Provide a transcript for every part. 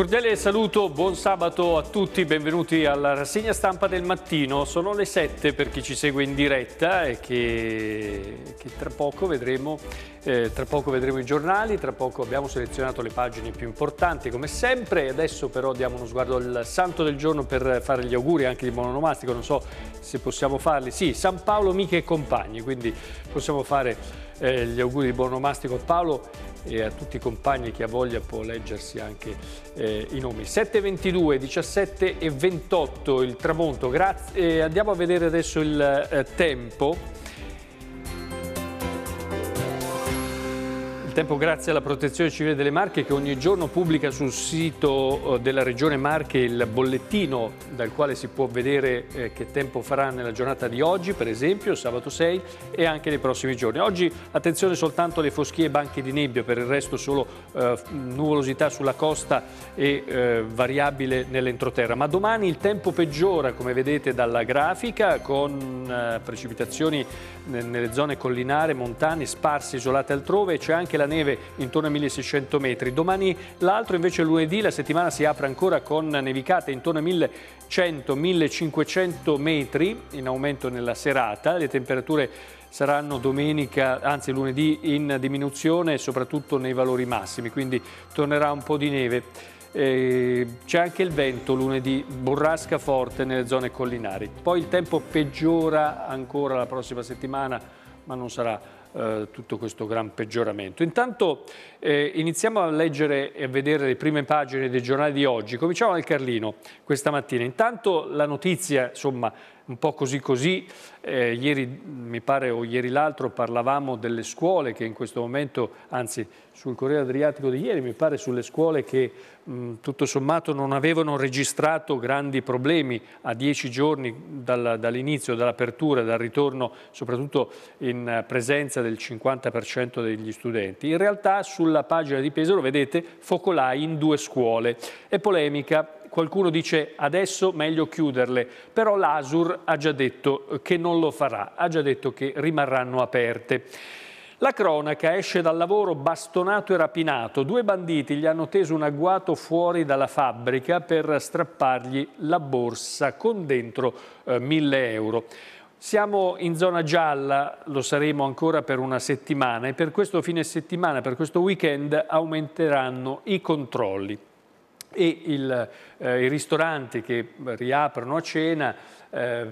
Cordiale saluto, buon sabato a tutti, benvenuti alla rassegna stampa del mattino. Sono le 7 per chi ci segue in diretta e che, che tra, poco vedremo, eh, tra, poco vedremo, i giornali, tra poco abbiamo selezionato le pagine più importanti come sempre. Adesso però diamo uno sguardo al santo del giorno per fare gli auguri anche di mononomastico, non so se possiamo farli. Sì, San Paolo, Miche e compagni, quindi possiamo fare eh, gli auguri di buon nomastico a Paolo e a tutti i compagni che ha voglia può leggersi anche eh, i nomi. 7.22, 17 e 28 il tramonto, grazie. Eh, andiamo a vedere adesso il eh, tempo. tempo grazie alla Protezione Civile delle Marche che ogni giorno pubblica sul sito eh, della Regione Marche il bollettino dal quale si può vedere eh, che tempo farà nella giornata di oggi, per esempio, sabato 6 e anche nei prossimi giorni. Oggi attenzione soltanto alle foschie e banche di nebbia, per il resto solo eh, nuvolosità sulla costa e eh, variabile nell'entroterra. Ma domani il tempo peggiora, come vedete dalla grafica, con eh, precipitazioni nelle zone collinare, montane, sparse, isolate altrove e c'è anche la neve intorno ai 1600 metri. Domani l'altro invece lunedì la settimana si apre ancora con nevicate intorno ai 1100-1500 metri in aumento nella serata. Le temperature saranno domenica, anzi lunedì in diminuzione soprattutto nei valori massimi, quindi tornerà un po' di neve. Eh, c'è anche il vento lunedì, burrasca forte nelle zone collinari. Poi il tempo peggiora ancora la prossima settimana, ma non sarà eh, tutto questo gran peggioramento. Intanto eh, iniziamo a leggere e a vedere le prime pagine dei giornali di oggi. Cominciamo dal Carlino questa mattina. Intanto la notizia, insomma, un po' così così. Eh, ieri, mi pare, o ieri l'altro parlavamo delle scuole che in questo momento, anzi sul Corriere Adriatico di ieri, mi pare sulle scuole che mh, mm, tutto sommato non avevano registrato grandi problemi a dieci giorni dall'inizio, dall'apertura, dal ritorno, soprattutto in presenza del 50% degli studenti. In realtà sulla pagina di Pesaro, vedete, focolai in due scuole. È polemica Qualcuno dice adesso meglio chiuderle, però l'Asur ha già detto eh, che non lo farà, ha già detto che rimarranno aperte. La cronaca esce dal lavoro bastonato e rapinato. Due banditi gli hanno teso un agguato fuori dalla fabbrica per strappargli la borsa con dentro eh, 1000 euro. Siamo in zona gialla, lo saremo ancora per una settimana e per questo fine settimana, per questo weekend aumenteranno i controlli e il, eh, i ristoranti che riaprono a cena, eh,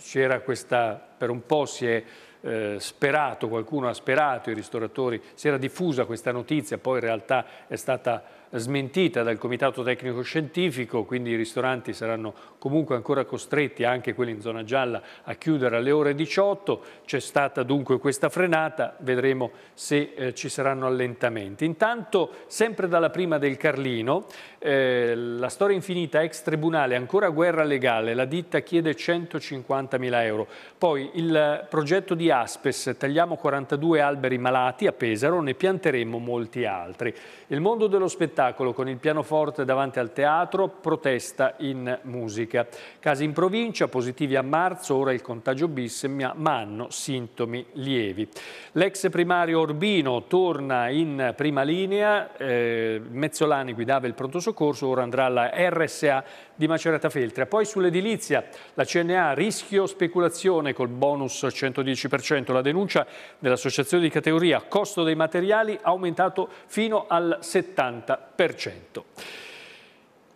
c'era questa, per un po' si è eh, sperato, qualcuno ha sperato, i ristoratori, si era diffusa questa notizia, poi in realtà è stata smentita dal Comitato Tecnico Scientifico, quindi i ristoranti saranno comunque ancora costretti, anche quelli in zona gialla, a chiudere alle ore 18. C'è stata dunque questa frenata, vedremo se eh, ci saranno allentamenti. Intanto, sempre dalla prima del Carlino, eh, la storia infinita, ex tribunale, ancora guerra legale, la ditta chiede 150.000 euro. Poi il progetto di Aspes, tagliamo 42 alberi malati a Pesaro, ne pianteremo molti altri. Il mondo dello spettacolo con il pianoforte davanti al teatro, protesta in musica. Casi in provincia, positivi a marzo, ora il contagio bis, ma hanno sintomi lievi. L'ex primario Orbino torna in prima linea, eh, Mezzolani guidava il pronto soccorso, ora andrà alla RSA di Macerata Feltria. Poi sull'edilizia, la CNA rischio speculazione col bonus 110%, la denuncia dell'associazione di categoria costo dei materiali aumentato fino al 70%.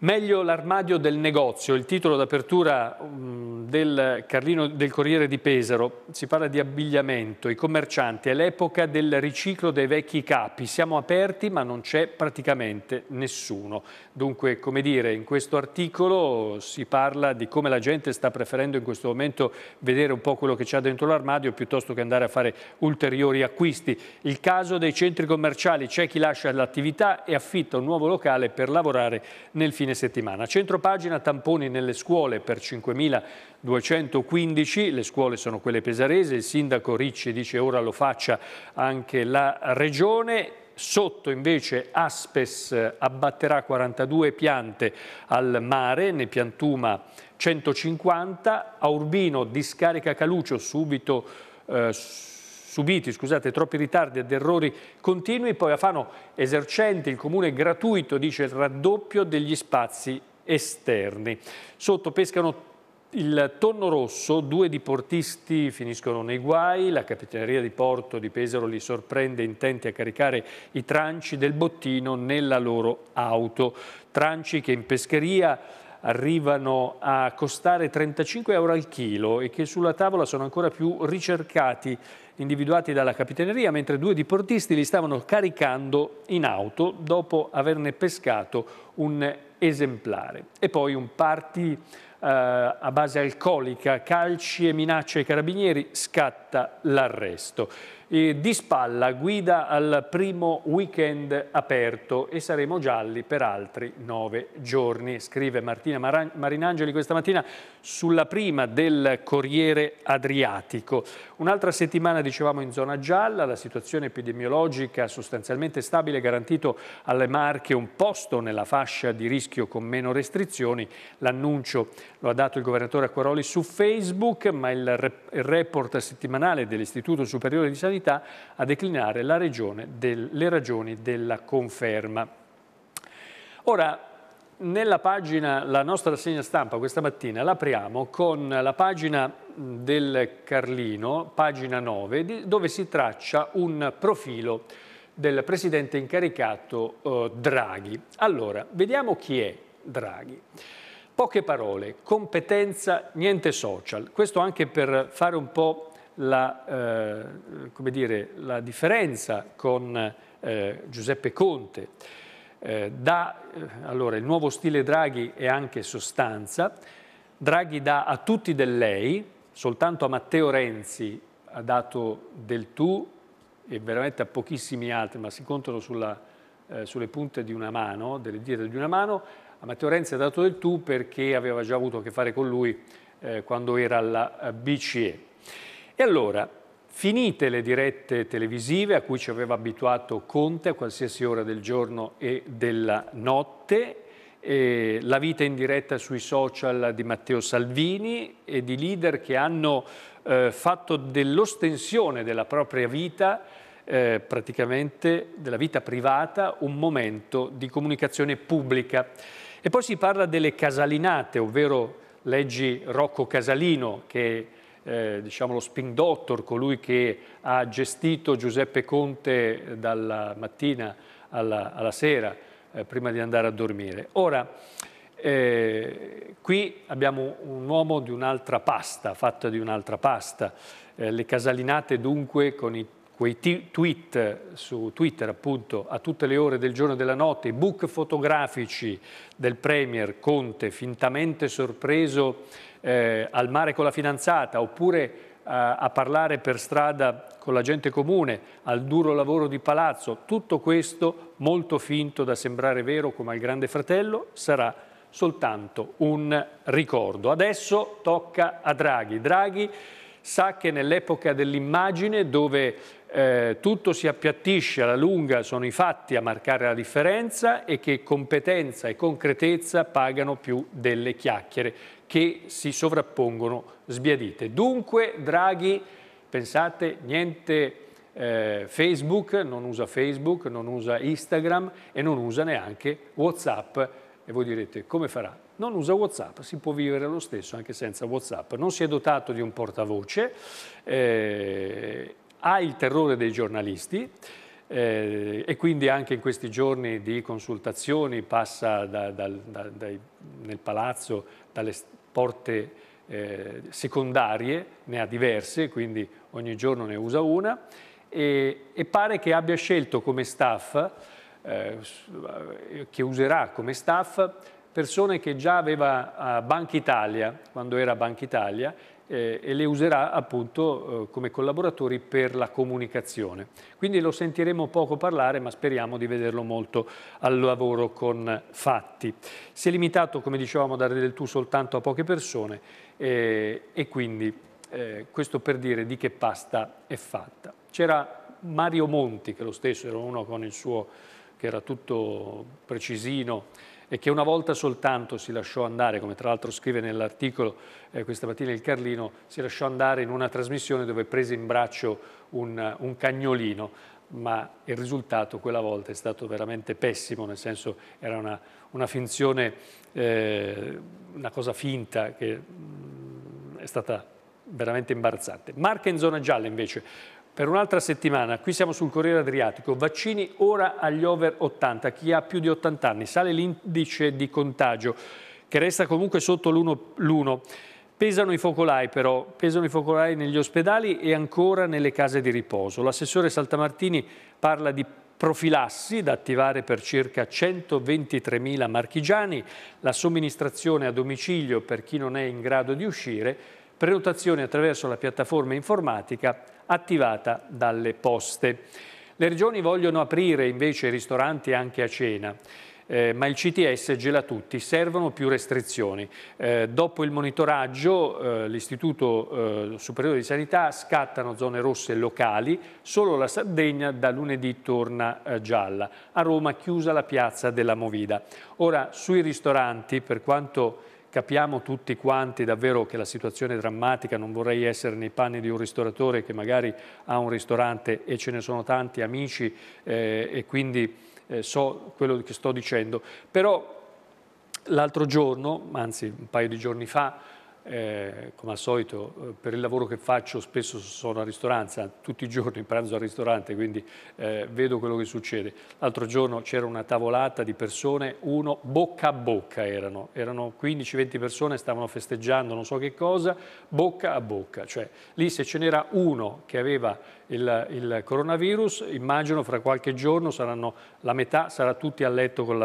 Meglio l'armadio del negozio, il titolo d'apertura mm, del, Carlino, del Corriere di Pesaro. Si parla di abbigliamento, i commercianti, è l'epoca del riciclo dei vecchi capi. Siamo aperti ma non c'è praticamente nessuno. Dunque, come dire, in questo articolo si parla di come la gente sta preferendo in questo momento vedere un po' quello che c'è dentro l'armadio piuttosto che andare a fare ulteriori acquisti. Il caso dei centri commerciali, c'è chi lascia l'attività e affitta un nuovo locale per lavorare nel fine fine settimana. Centro pagina tamponi nelle scuole per 5.215, le scuole sono quelle pesarese, il sindaco Ricci dice ora lo faccia anche la regione, Sotto invece Aspes abbatterà 42 piante al mare, ne piantuma 150, a Urbino discarica Calucio subito eh, subiti scusate, troppi ritardi ed errori continui, poi a Fano esercenti il comune gratuito dice il raddoppio degli spazi esterni. Sotto pescano il tonno rosso, due diportisti finiscono nei guai, la capitaneria di porto di Pesaro li sorprende intenti a caricare i tranci del bottino nella loro auto, tranci che in pescheria arrivano a costare 35 euro al chilo e che sulla tavola sono ancora più ricercati, individuati dalla capitaneria, mentre due diportisti li stavano caricando in auto dopo averne pescato un esemplare. E poi un party eh, a base alcolica, calci e minacce ai carabinieri, scatta l'arresto di spalla guida al primo weekend aperto e saremo gialli per altri nove giorni, scrive Martina Marinangeli questa mattina sulla prima del Corriere Adriatico. Un'altra settimana dicevamo in zona gialla, la situazione epidemiologica sostanzialmente stabile, garantito alle Marche un posto nella fascia di rischio con meno restrizioni, l'annuncio lo ha dato il governatore Acquaroli su Facebook, ma il, il report settimanale dell'Istituto Superiore di Sanità a declinare del le ragioni della conferma. Ora, nella pagina, la nostra rassegna stampa questa mattina l'apriamo con la pagina del Carlino, pagina 9, dove si traccia un profilo del presidente incaricato eh, Draghi. Allora, vediamo chi è Draghi. Poche parole, competenza, niente social. Questo anche per fare un po' la, eh, dire, la differenza con eh, Giuseppe Conte. Eh, da, eh, allora, il nuovo stile Draghi è anche sostanza. Draghi dà a tutti del lei, soltanto a Matteo Renzi ha dato del tu e veramente a pochissimi altri, ma si contano sulla eh, sulle punte di una mano, delle dita di una mano, a Matteo Renzi ha dato del tu perché aveva già avuto a che fare con lui eh, quando era alla eh, BCE. E allora, finite le dirette televisive a cui ci aveva abituato Conte a qualsiasi ora del giorno e della notte, eh, la vita in diretta sui social di Matteo Salvini e di leader che hanno eh, fatto dell'ostensione della propria vita eh, praticamente della vita privata un momento di comunicazione pubblica. E poi si parla delle casalinate, ovvero leggi Rocco Casalino, che eh, diciamo lo spin doctor, colui che ha gestito Giuseppe Conte eh, dalla mattina alla, alla sera, eh, prima di andare a dormire. Ora, eh, qui abbiamo un uomo di un'altra pasta, fatta di un'altra pasta. Eh, le casalinate dunque con i quei tweet su Twitter appunto a tutte le ore del giorno e della notte, i book fotografici del Premier Conte fintamente sorpreso eh, al mare con la fidanzata oppure eh, a parlare per strada con la gente comune, al duro lavoro di palazzo, tutto questo molto finto da sembrare vero come al grande fratello sarà soltanto un ricordo. Adesso tocca a Draghi. Draghi sa che nell'epoca dell'immagine dove eh, tutto si appiattisce alla lunga, sono i fatti a marcare la differenza e che competenza e concretezza pagano più delle chiacchiere che si sovrappongono sbiadite. Dunque Draghi, pensate, niente eh, Facebook, non usa Facebook, non usa Instagram e non usa neanche Whatsapp. E voi direte come farà? non usa Whatsapp, si può vivere lo stesso anche senza Whatsapp. Non si è dotato di un portavoce eh, ha il terrore dei giornalisti eh, e quindi anche in questi giorni di consultazioni passa da, da, da, dai, nel palazzo dalle porte eh, secondarie, ne ha diverse, quindi ogni giorno ne usa una e, e pare che abbia scelto come staff, eh, eh che userà come staff persone che già aveva a Banca Italia, quando era Banca Italia, eh, e le userà appunto eh, come collaboratori per la comunicazione. Quindi lo sentiremo poco parlare ma speriamo di vederlo molto al lavoro con fatti. Si è limitato come dicevamo a dare del tu soltanto a poche persone eh, e quindi eh, questo per dire di che pasta è fatta. C'era Mario Monti che lo stesso era uno con il suo che era tutto precisino e che una volta soltanto si lasciò andare, come tra l'altro scrive nell'articolo eh, questa mattina il Carlino, si lasciò andare in una trasmissione dove prese in braccio un, eh, un cagnolino, ma il risultato quella volta è stato veramente pessimo, nel senso era una, una finzione, eh, una cosa finta che mh, mm, è stata veramente imbarazzante. Marca in zona gialla invece, per un'altra settimana, qui siamo sul Corriere Adriatico, vaccini ora agli over 80, chi ha più di 80 anni, sale l'indice di contagio che resta comunque sotto l'1. Pesano i focolai però, pesano i focolai negli ospedali e ancora nelle case di riposo. L'assessore Saltamartini parla di profilassi da attivare per circa 123.000 marchigiani, la somministrazione a domicilio per chi non è in grado di uscire, prenotazioni attraverso la piattaforma informatica attivata dalle poste. Le regioni vogliono aprire invece i ristoranti anche a cena. Eh, ma il CTS gela tutti, servono più restrizioni. Eh, dopo il monitoraggio eh, l'Istituto eh, Superiore di Sanità scattano zone rosse locali, solo la Sardegna da lunedì torna eh, gialla. A Roma chiusa la piazza della Movida. Ora sui ristoranti, per quanto Capiamo tutti quanti davvero che la situazione è drammatica, non vorrei essere nei panni di un ristoratore che magari ha un ristorante e ce ne sono tanti amici eh, e quindi eh, so quello che sto dicendo, però l'altro giorno, anzi un paio di giorni fa, eh, come al solito, eh, per il lavoro che faccio spesso sono a ristorante, tutti i giorni pranzo al ristorante, quindi eh, vedo quello che succede. L'altro giorno c'era una tavolata di persone, uno bocca a bocca erano, erano 15-20 persone, stavano festeggiando non so che cosa, bocca a bocca. Cioè lì se ce n'era uno che aveva il, il, coronavirus, immagino fra qualche giorno saranno, la metà sarà tutti a letto con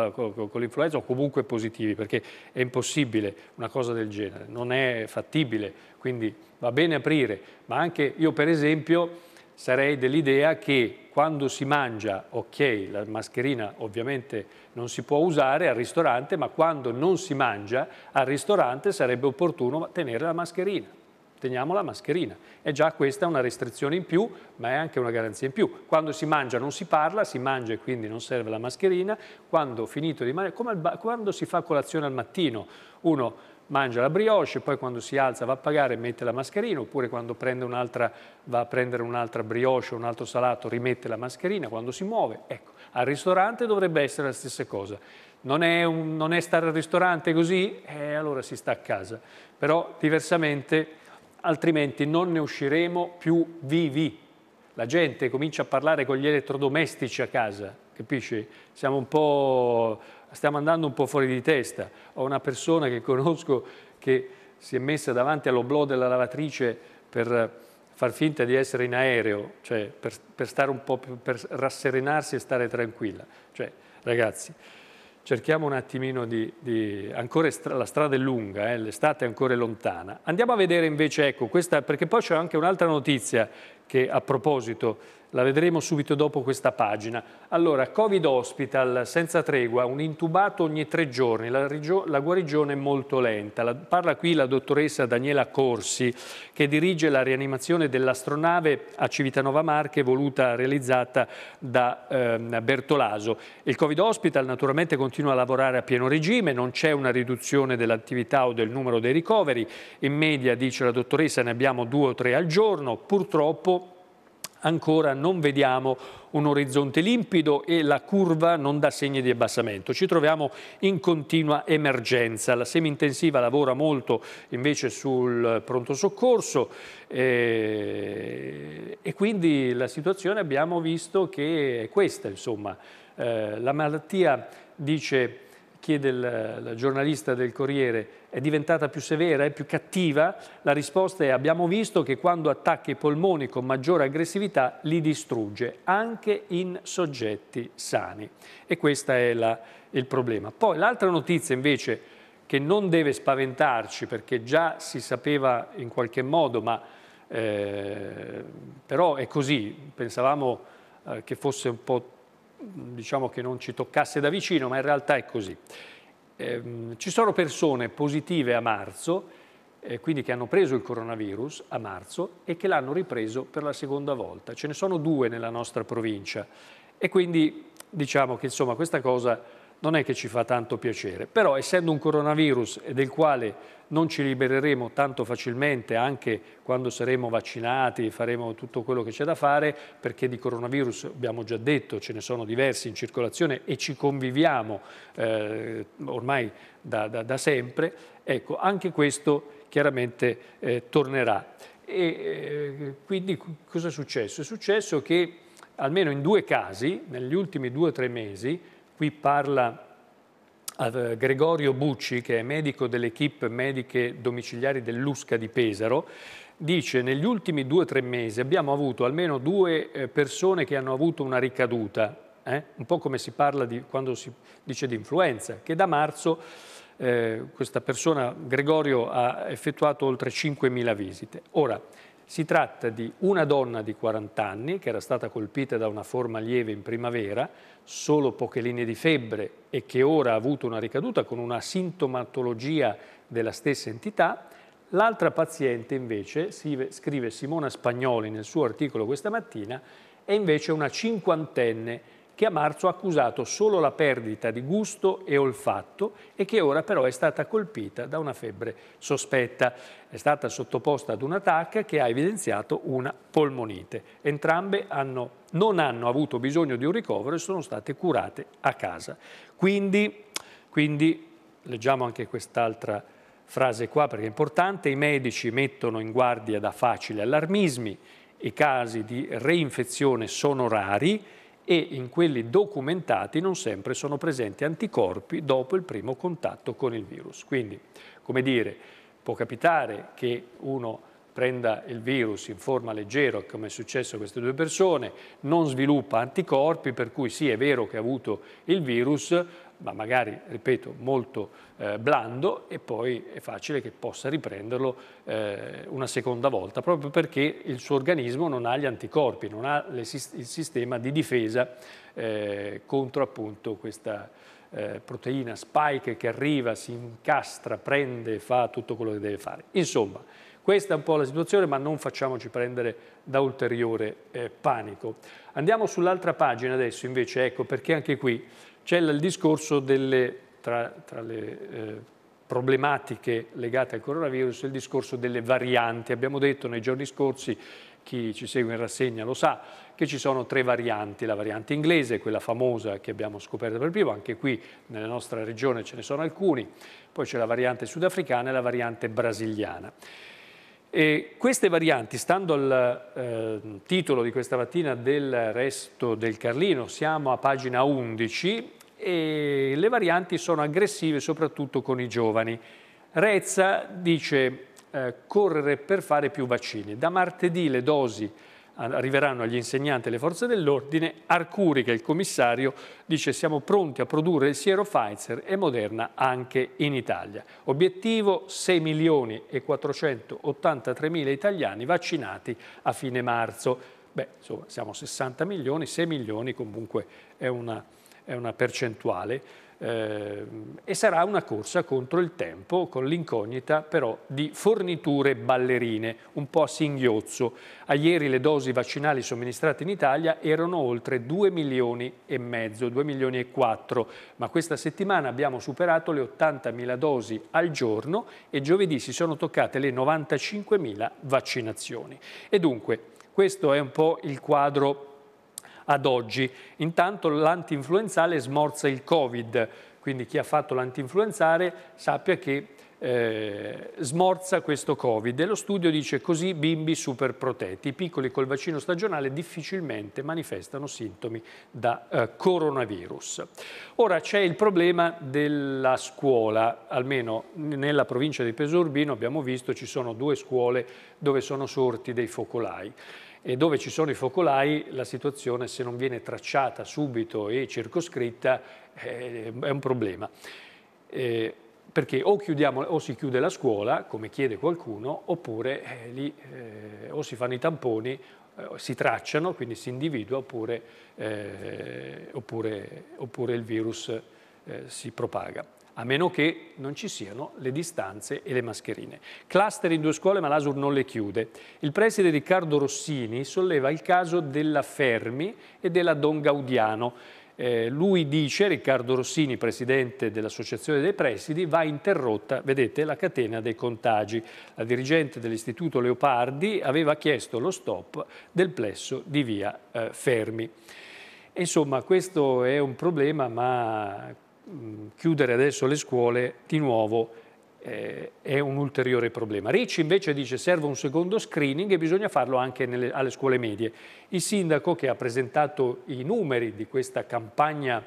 l'influenza o comunque positivi, perché è impossibile una cosa del genere. Non è fattibile, quindi va bene aprire, ma anche io per esempio sarei dell'idea che quando si mangia, ok, la mascherina ovviamente non si può usare al ristorante, ma quando non si mangia al ristorante sarebbe opportuno tenere la mascherina. Teniamo la mascherina. È già questa una restrizione in più, ma è anche una garanzia in più. Quando si mangia non si parla, si mangia e quindi non serve la mascherina. Quando finito di mangiare, come quando si fa colazione al mattino, uno mangia la brioche, poi quando si alza va a pagare e mette la mascherina, oppure quando va a prendere un'altra brioche o un altro salato rimette la mascherina, quando si muove. Ecco, al ristorante dovrebbe essere la stessa cosa. Non è, un, non è stare al ristorante così? Eh, allora si sta a casa. Però diversamente, altrimenti non ne usciremo più vivi. La gente comincia a parlare con gli elettrodomestici a casa, capisci? Siamo un po' stiamo andando un po' fuori di testa. Ho una persona che conosco che si è messa davanti all'oblò della lavatrice per far finta di essere in aereo, cioè per, per, stare un po', per rasserenarsi e stare tranquilla. Cioè, ragazzi, cerchiamo un attimino di... di ancora stra, la strada è lunga, eh, l'estate è ancora lontana. Andiamo a vedere invece, ecco, questa, perché poi c'è anche un'altra notizia che a proposito la vedremo subito dopo questa pagina. Allora, Covid Hospital senza tregua, un intubato ogni tre giorni, la, la guarigione è molto lenta. La, parla qui la dottoressa Daniela Corsi che dirige la rianimazione dell'astronave a Civitanova Marche voluta, realizzata da eh, Bertolaso. Il Covid Hospital naturalmente continua a lavorare a pieno regime, non c'è una riduzione dell'attività o del numero dei ricoveri, in media, dice la dottoressa, ne abbiamo due o tre al giorno, purtroppo ancora non vediamo un orizzonte limpido e la curva non dà segni di abbassamento. Ci troviamo in continua emergenza. La semi-intensiva lavora molto invece sul pronto soccorso eh, e quindi la situazione abbiamo visto che è questa, insomma. Eh, la malattia dice chiede la, la giornalista del Corriere, è diventata più severa, è più cattiva? La risposta è abbiamo visto che quando attacca i polmoni con maggiore aggressività li distrugge, anche in soggetti sani. E questo è la, il problema. Poi l'altra notizia invece che non deve spaventarci perché già si sapeva in qualche modo, ma eh, però è così, pensavamo eh, che fosse un po' diciamo che non ci toccasse da vicino, ma in realtà è così. Eh, ci sono persone positive a marzo, eh, quindi che hanno preso il coronavirus a marzo e che l'hanno ripreso per la seconda volta. Ce ne sono due nella nostra provincia e quindi diciamo che insomma, questa cosa non è che ci fa tanto piacere, però essendo un coronavirus del quale non ci libereremo tanto facilmente anche quando saremo vaccinati, faremo tutto quello che c'è da fare, perché di coronavirus abbiamo già detto, ce ne sono diversi in circolazione e ci conviviamo eh, ormai da, da, da, sempre, ecco, anche questo chiaramente eh, tornerà. E, eh, quindi cosa è successo? È successo che almeno in due casi, negli ultimi due o tre mesi, Qui parla eh, Gregorio Bucci, che è medico dell'equipe mediche domiciliari dell'USCA di Pesaro, dice negli ultimi due o tre mesi abbiamo avuto almeno due eh, persone che hanno avuto una ricaduta, eh? un po' come si parla di, quando si dice di influenza, che da marzo eh, questa persona, Gregorio, ha effettuato oltre 5.000 visite. Ora, si tratta di una donna di 40 anni che era stata colpita da una forma lieve in primavera, solo poche linee di febbre e che ora ha avuto una ricaduta con una sintomatologia della stessa entità. L'altra paziente invece, scrive Simona Spagnoli nel suo articolo questa mattina, è invece una cinquantenne che a marzo ha accusato solo la perdita di gusto e olfatto e che ora però è stata colpita da una febbre sospetta. È stata sottoposta ad un attacco che ha evidenziato una polmonite. Entrambe hanno, non hanno avuto bisogno di un ricovero e sono state curate a casa. Quindi, quindi leggiamo anche quest'altra frase qua perché è importante, i medici mettono in guardia da facili allarmismi, i casi di reinfezione sono rari, e in quelli documentati non sempre sono presenti anticorpi dopo il primo contatto con il virus. Quindi, come dire, può capitare che uno prenda il virus in forma leggera, come è successo a queste due persone, non sviluppa anticorpi, per cui sì, è vero che ha avuto il virus, ma magari, ripeto, molto eh, blando e poi è facile che possa riprenderlo eh, una seconda volta, proprio perché il suo organismo non ha gli anticorpi, non ha le, il sistema di difesa eh, contro appunto questa eh, proteina spike che arriva, si incastra, prende, fa tutto quello che deve fare. Insomma, questa è un po' la situazione, ma non facciamoci prendere da ulteriore eh, panico. Andiamo sull'altra pagina adesso invece, ecco, perché anche qui c'è il discorso delle, tra, tra le eh, problematiche legate al coronavirus, il discorso delle varianti. Abbiamo detto nei giorni scorsi, chi ci segue in rassegna lo sa, che ci sono tre varianti, la variante inglese, quella famosa che abbiamo scoperto per primo, anche qui nella nostra regione ce ne sono alcuni, poi c'è la variante sudafricana e la variante brasiliana. E queste varianti, stando al eh, titolo di questa mattina del resto del Carlino, siamo a pagina 11, e le varianti sono aggressive soprattutto con i giovani. Rezza dice eh, correre per fare più vaccini. Da martedì le dosi arriveranno agli insegnanti e alle forze dell'ordine, Arcuri, che è il commissario, dice siamo pronti a produrre il siero Pfizer e Moderna anche in Italia. Obiettivo 6 milioni e 483 mila italiani vaccinati a fine marzo. Beh, insomma, siamo 60 milioni, 6 milioni comunque è una, è una percentuale. Ehm, e sarà una corsa contro il tempo con l'incognita però di forniture ballerine, un po' a singhiozzo. A ieri le dosi vaccinali somministrate in Italia erano oltre 2 milioni e mezzo, 2 milioni e 4, ma questa settimana abbiamo superato le 80.000 dosi al giorno e giovedì si sono toccate le 95.000 vaccinazioni. E dunque questo è un po' il quadro ad oggi. Intanto l'antinfluenzale smorza il Covid, quindi chi ha fatto l'antinfluenzale sappia che eh, smorza questo Covid e lo studio dice così bimbi super protetti, i piccoli col vaccino stagionale difficilmente manifestano sintomi da eh, coronavirus. Ora c'è il problema della scuola, almeno nella provincia di Pesorbino abbiamo visto ci sono due scuole dove sono sorti dei focolai e dove ci sono i focolai la situazione se non viene tracciata subito e circoscritta eh, è un problema. Eh, perché o, o, si chiude la scuola, come chiede qualcuno, oppure eh, lì, eh, o si fanno i tamponi, eh, si tracciano, quindi si individua, oppure, eh, oppure, oppure il virus si propaga a meno che non ci siano le distanze e le mascherine. Cluster in due scuole ma l'ASUR non le chiude. Il preside Riccardo Rossini solleva il caso della Fermi e della Don Gaudiano. Eh, lui dice, Riccardo Rossini, presidente dell'Associazione dei Presidi, va interrotta, vedete, la catena dei contagi. La dirigente dell'Istituto Leopardi aveva chiesto lo stop del plesso di via eh, Fermi. Insomma, questo è un problema, ma Mm, chiudere adesso le scuole di nuovo eh, è un ulteriore problema. Ricci invece dice che serve un secondo screening e bisogna farlo anche nelle, alle scuole medie. Il sindaco che ha presentato i numeri di questa campagna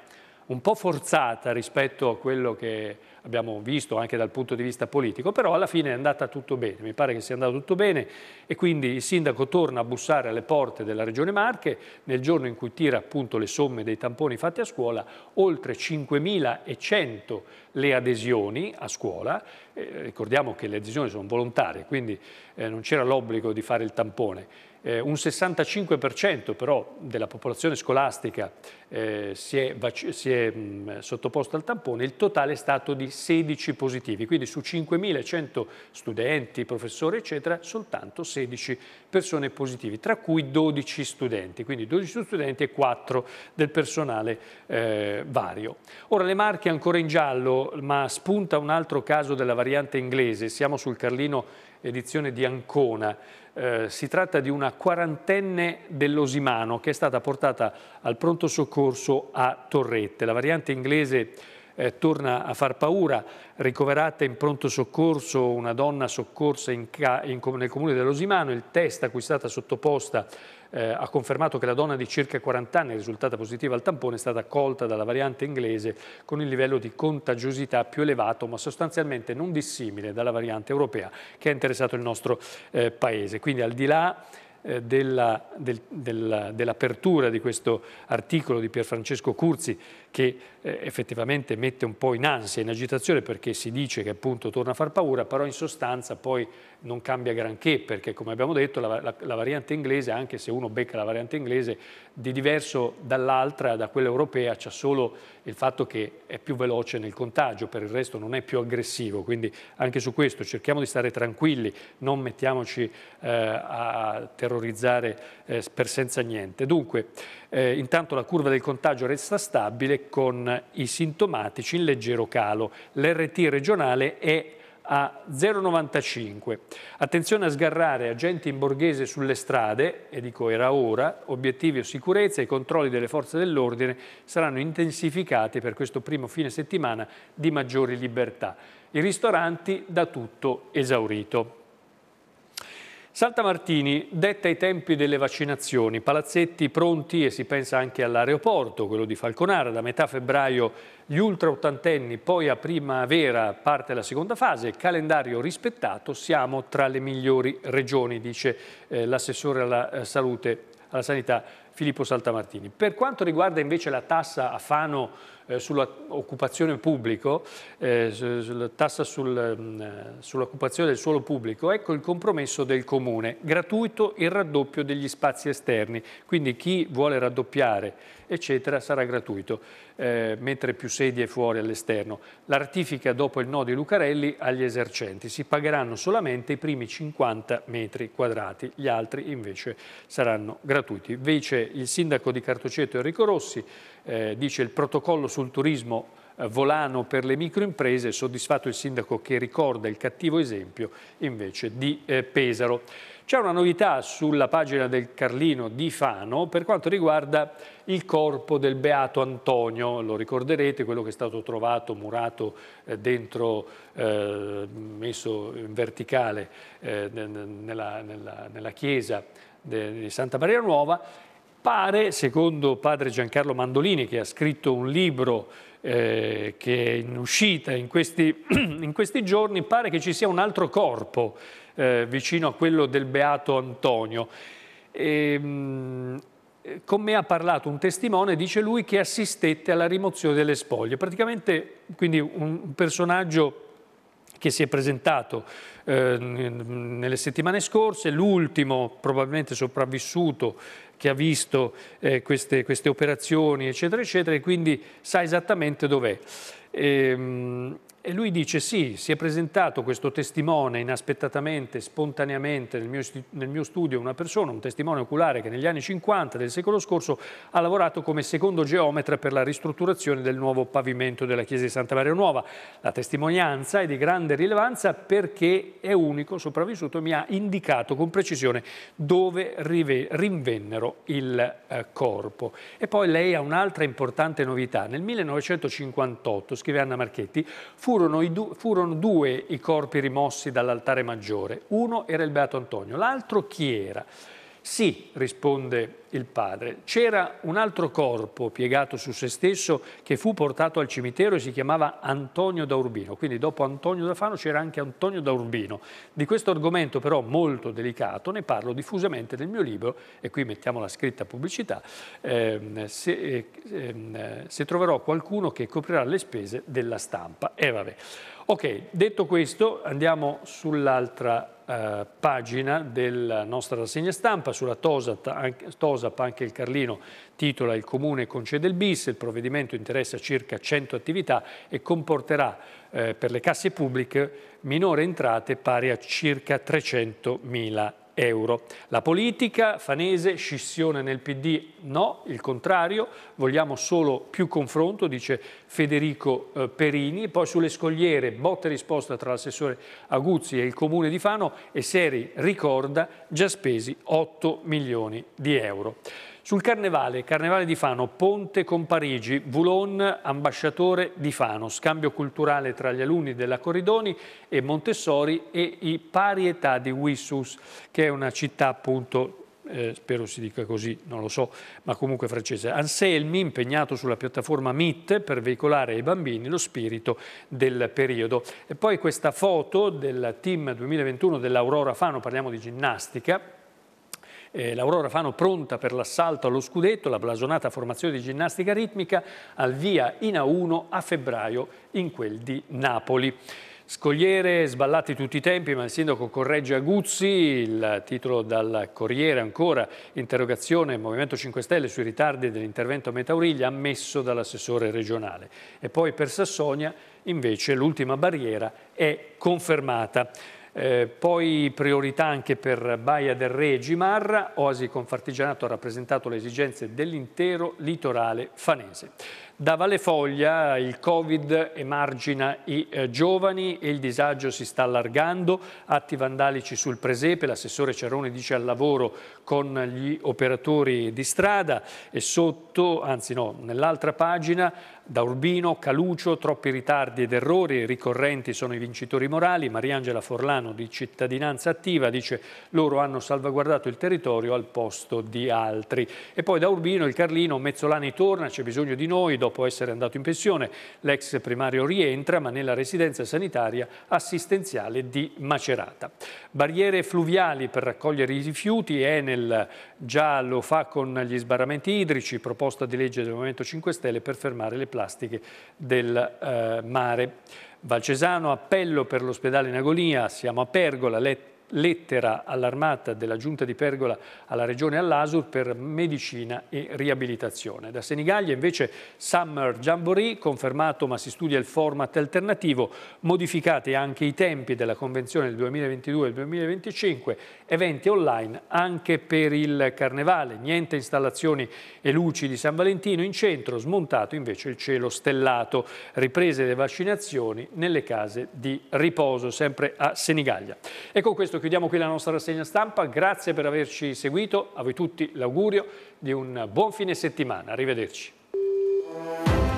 un po' forzata rispetto a quello che abbiamo visto anche dal punto di vista politico, però alla fine è andata tutto bene, mi pare che sia andato tutto bene e quindi il sindaco torna a bussare alle porte della Regione Marche nel giorno in cui tira appunto le somme dei tamponi fatti a scuola, oltre 5.100 le adesioni a scuola, eh, ricordiamo che le adesioni sono volontarie, quindi eh, non c'era l'obbligo di fare il tampone eh, un 65% però della popolazione scolastica eh, si è, si è mh, sottoposta al tampone, il totale è stato di 16 positivi, quindi su 5.100 studenti, professori eccetera, soltanto 16 persone positive, tra cui 12 studenti, quindi 12 studenti e 4 del personale eh, vario. Ora le marche ancora in giallo, ma spunta un altro caso della variante inglese, siamo sul Carlino edizione di Ancona, eh, si tratta di una quarantenne dell'Osimano che è stata portata al pronto soccorso a Torrette. La variante inglese eh, torna a far paura, ricoverata in pronto soccorso una donna soccorsa in in com nel comune dell'Osimano, il test a cui è stata sottoposta eh, ha confermato che la donna di circa 40 anni risultata positiva al tampone è stata colta dalla variante inglese con il livello di contagiosità più elevato ma sostanzialmente non dissimile dalla variante europea che ha interessato il nostro eh, paese. Quindi al di là eh, dell'apertura del, dell di questo articolo di Pierfrancesco Curzi che eh, effettivamente mette un po' in ansia, in agitazione perché si dice che appunto torna a far paura, però in sostanza poi non cambia granché perché come abbiamo detto la, la, la, variante inglese, anche se uno becca la variante inglese, di diverso dall'altra, da quella europea, c'è solo il fatto che è più veloce nel contagio, per il resto non è più aggressivo, quindi anche su questo cerchiamo di stare tranquilli, non mettiamoci eh, a terrorizzare eh, per senza niente. Dunque, eh, intanto la curva del contagio resta stabile con i sintomatici in leggero calo, l'RT regionale è a 0,95. Attenzione a sgarrare agenti in borghese sulle strade, e dico era ora, obiettivi o sicurezza, i controlli delle forze dell'ordine saranno intensificati per questo primo fine settimana di maggiori libertà. I ristoranti da tutto esaurito. Saltamartini, detta i tempi delle vaccinazioni, palazzetti pronti e si pensa anche all'aeroporto, quello di Falconara. Da metà febbraio gli ultra ottantenni, poi a primavera parte la seconda fase, calendario rispettato, siamo tra le migliori regioni, dice eh, l'assessore alla eh, salute, alla sanità Filippo Saltamartini. Per quanto riguarda invece la tassa a Fano eh, sull'occupazione pubblico, eh, sulla tassa sul, mm, eh, sull'occupazione del suolo pubblico, ecco il compromesso del comune, gratuito il raddoppio degli spazi esterni, quindi chi vuole raddoppiare eccetera sarà gratuito, eh, mentre più sedie fuori all'esterno. La ratifica dopo il no di Lucarelli agli esercenti, si pagheranno solamente i primi 50 metri quadrati, gli altri invece saranno gratuiti. Invece il sindaco di Cartoceto Enrico Rossi eh, dice il protocollo su sul turismo eh, volano per le microimprese, soddisfatto il sindaco che ricorda il cattivo esempio invece di eh, Pesaro. C'è una novità sulla pagina del Carlino di Fano per quanto riguarda il corpo del Beato Antonio, lo ricorderete, quello che è stato trovato, murato eh, dentro, eh, messo in verticale eh, nella, nella, nella chiesa di Santa Maria Nuova Pare, secondo padre Giancarlo Mandolini, che ha scritto un libro eh, che è in uscita in questi, in questi, giorni, pare che ci sia un altro corpo eh, vicino a quello del Beato Antonio. E, ehm, mh, con me ha parlato un testimone, dice lui, che assistette alla rimozione delle spoglie. Praticamente, quindi un personaggio che si è presentato eh, nelle settimane scorse, l'ultimo probabilmente sopravvissuto che ha visto eh, queste, queste, operazioni, eccetera, eccetera, e quindi sa esattamente dov'è. Ehm, e lui dice sì, si è presentato questo testimone inaspettatamente, spontaneamente nel mio, nel mio, studio una persona, un testimone oculare che negli anni 50 del secolo scorso ha lavorato come secondo geometra per la ristrutturazione del nuovo pavimento della chiesa di Santa Maria Nuova. La testimonianza è di grande rilevanza perché è unico, sopravvissuto e mi ha indicato con precisione dove rinvennero il eh, corpo. E poi lei ha un'altra importante novità. Nel 1958, scrive Anna Marchetti, fu Furono, du furono due i corpi rimossi dall'altare maggiore, uno era il Beato Antonio, l'altro chi era? Sì, risponde il padre, c'era un altro corpo piegato su se stesso che fu portato al cimitero e si chiamava Antonio da Urbino, quindi dopo Antonio da Fano c'era anche Antonio da Urbino. Di questo argomento però molto delicato ne parlo diffusamente nel mio libro, e qui mettiamo la scritta pubblicità, ehm, se, eh, se, troverò qualcuno che coprirà le spese della stampa. E eh, vabbè. Ok, detto questo andiamo sull'altra eh, pagina della nostra rassegna stampa, sulla TOSAP anche il Carlino titola Il Comune concede il bis, il provvedimento interessa circa 100 attività e comporterà eh, per le casse pubbliche minore entrate pari a circa 300 mila euro euro. La politica fanese, scissione nel PD, no, il contrario, vogliamo solo più confronto, dice Federico eh, Perini. Poi sulle scogliere, botta e risposta tra l'assessore Aguzzi e il comune di Fano e Seri ricorda già spesi 8 milioni di euro. Sul Carnevale, Carnevale di Fano, Ponte con Parigi, Voulon, ambasciatore di Fano, scambio culturale tra gli alunni della Corridoni e Montessori e i pari età di Wissus, che è una città appunto eh, spero si dica così, non lo so, ma comunque francese, Anselmi impegnato sulla piattaforma MIT per veicolare ai bambini lo spirito del periodo. E poi questa foto del team 2021 dell'Aurora Fano, parliamo di ginnastica, eh, l'Aurora Fano pronta per l'assalto allo scudetto, la blasonata formazione di ginnastica ritmica al via in A1 a febbraio in quel di Napoli. Scogliere, sballati tutti i tempi, ma il sindaco corregge Aguzzi, il titolo dal Corriere ancora, interrogazione Movimento 5 Stelle sui ritardi dell'intervento a Metauriglia ammesso dall'assessore regionale. E poi per Sassonia invece l'ultima barriera è confermata. Eh, poi priorità anche per Baia del Re e Gimarra, Oasi Confartigianato ha rappresentato le esigenze dell'intero litorale fanese. Da Valle Foglia il Covid emargina i eh, giovani e il disagio si sta allargando, atti vandalici sul presepe, l'assessore Cerrone dice al lavoro con gli operatori di strada e sotto, anzi no, nell'altra pagina da Urbino, Calucio, troppi ritardi ed errori, ricorrenti sono i vincitori morali. Mariangela Forlano di Cittadinanza Attiva dice loro hanno salvaguardato il territorio al posto di altri. E poi da Urbino il Carlino Mezzolani torna, c'è bisogno di noi, dopo essere andato in pensione l'ex primario rientra ma nella residenza sanitaria assistenziale di Macerata. Barriere fluviali per raccogliere i rifiuti, Enel già lo fa con gli sbarramenti idrici, proposta di legge del Movimento 5 Stelle per fermare le plastiche del eh, mare. Valcesano, appello per l'ospedale in agonia, siamo a Pergola, letto lettera allarmata della giunta di Pergola alla regione all'Asur per medicina e riabilitazione. Da Senigallia invece Summer Jamboree, confermato ma si studia il format alternativo, modificate anche i tempi della convenzione del 2022 e del 2025, eventi online anche per il carnevale, niente installazioni e luci di San Valentino in centro, smontato invece il cielo stellato, riprese le vaccinazioni nelle case di riposo, sempre a Senigallia. E con questo chiudiamo qui la nostra rassegna stampa, grazie per averci seguito, a voi tutti l'augurio di un buon fine settimana, arrivederci.